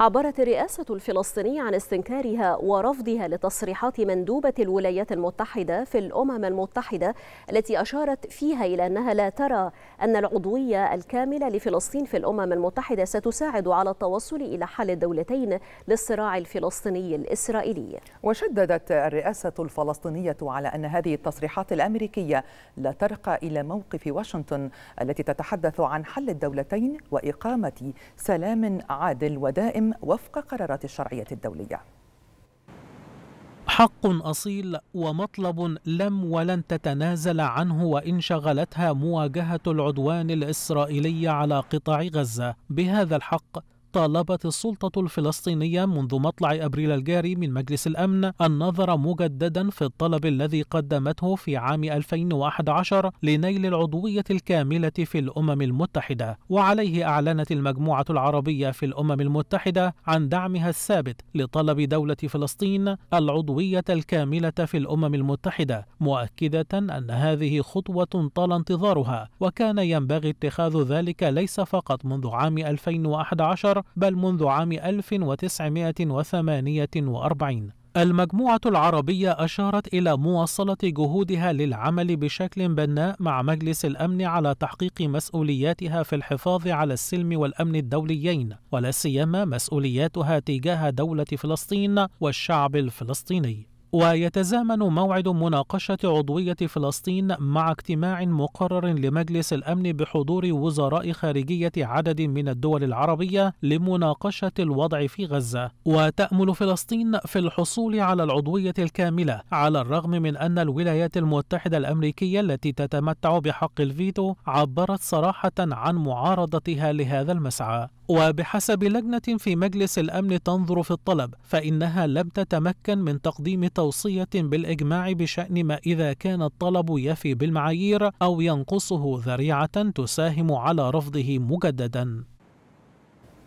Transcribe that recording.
عبرت الرئاسة الفلسطينية عن استنكارها ورفضها لتصريحات مندوبة الولايات المتحدة في الأمم المتحدة التي أشارت فيها إلى أنها لا ترى أن العضوية الكاملة لفلسطين في الأمم المتحدة ستساعد على التوصل إلى حل الدولتين للصراع الفلسطيني الإسرائيلي وشددت الرئاسة الفلسطينية على أن هذه التصريحات الأمريكية لا ترقى إلى موقف واشنطن التي تتحدث عن حل الدولتين وإقامة سلام عادل ودائم الحكام وفق قرارات الشرعية الدولية حق أصيل ومطلب لم ولن تتنازل عنه وإن شغلتها مواجهة العدوان الإسرائيلي على قطاع غزة بهذا الحق طالبت السلطة الفلسطينية منذ مطلع أبريل الجاري من مجلس الأمن النظر مجددا في الطلب الذي قدمته في عام 2011 لنيل العضوية الكاملة في الأمم المتحدة وعليه أعلنت المجموعة العربية في الأمم المتحدة عن دعمها الثابت لطلب دولة فلسطين العضوية الكاملة في الأمم المتحدة مؤكدة أن هذه خطوة طال انتظارها وكان ينبغي اتخاذ ذلك ليس فقط منذ عام 2011 بل منذ عام 1948 المجموعة العربية أشارت إلى مواصلة جهودها للعمل بشكل بناء مع مجلس الأمن على تحقيق مسؤولياتها في الحفاظ على السلم والأمن الدوليين، ولا سيما مسؤولياتها تجاه دولة فلسطين والشعب الفلسطيني. ويتزامن موعد مناقشة عضوية فلسطين مع اجتماع مقرر لمجلس الأمن بحضور وزراء خارجية عدد من الدول العربية لمناقشة الوضع في غزة وتأمل فلسطين في الحصول على العضوية الكاملة على الرغم من أن الولايات المتحدة الأمريكية التي تتمتع بحق الفيتو عبرت صراحة عن معارضتها لهذا المسعى وبحسب لجنة في مجلس الأمن تنظر في الطلب فإنها لم تتمكن من تقديم توصية بالإجماع بشأن ما إذا كان الطلب يفي بالمعايير أو ينقصه ذريعة تساهم على رفضه مجددا